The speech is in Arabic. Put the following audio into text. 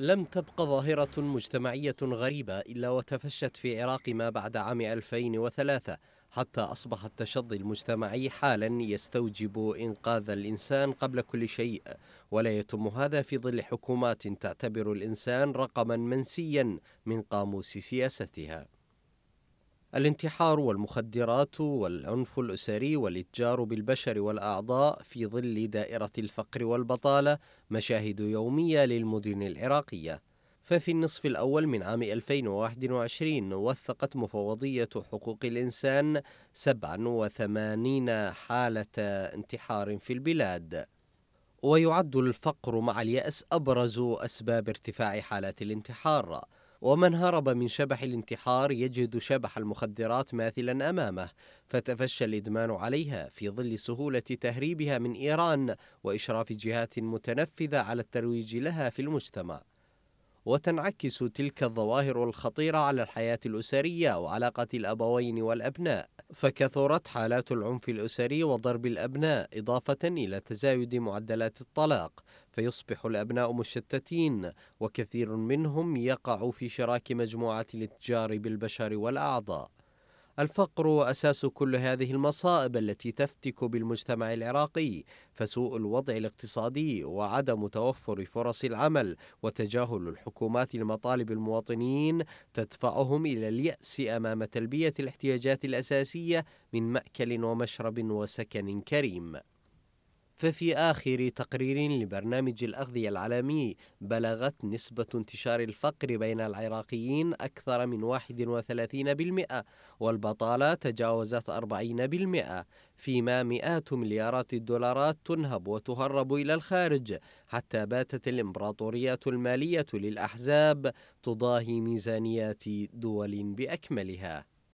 لم تبق ظاهرة مجتمعية غريبة إلا وتفشت في العراق ما بعد عام 2003 حتى أصبح التشظي المجتمعي حالا يستوجب إنقاذ الإنسان قبل كل شيء ولا يتم هذا في ظل حكومات تعتبر الإنسان رقما منسيا من قاموس سياستها الانتحار والمخدرات والعنف الأسري والإتجار بالبشر والأعضاء في ظل دائرة الفقر والبطالة مشاهد يومية للمدن العراقية ففي النصف الأول من عام 2021 وثقت مفوضية حقوق الإنسان 87 حالة انتحار في البلاد ويعد الفقر مع اليأس أبرز أسباب ارتفاع حالات الانتحار ومن هرب من شبح الانتحار يجد شبح المخدرات ماثلا امامه فتفشى الادمان عليها في ظل سهوله تهريبها من ايران واشراف جهات متنفذه على الترويج لها في المجتمع وتنعكس تلك الظواهر الخطيرة على الحياة الأسرية وعلاقة الأبوين والأبناء، فكثرت حالات العنف الأسري وضرب الأبناء إضافة إلى تزايد معدلات الطلاق، فيصبح الأبناء مشتتين وكثير منهم يقع في شراك مجموعة الاتجار بالبشر والأعضاء. الفقر أساس كل هذه المصائب التي تفتك بالمجتمع العراقي فسوء الوضع الاقتصادي وعدم توفر فرص العمل وتجاهل الحكومات لمطالب المواطنين تدفعهم إلى اليأس أمام تلبية الاحتياجات الأساسية من مأكل ومشرب وسكن كريم ففي آخر تقرير لبرنامج الأغذية العالمي بلغت نسبة انتشار الفقر بين العراقيين أكثر من 31% والبطالة تجاوزت 40% فيما مئات مليارات الدولارات تنهب وتهرب إلى الخارج حتى باتت الإمبراطورية المالية للأحزاب تضاهي ميزانيات دول بأكملها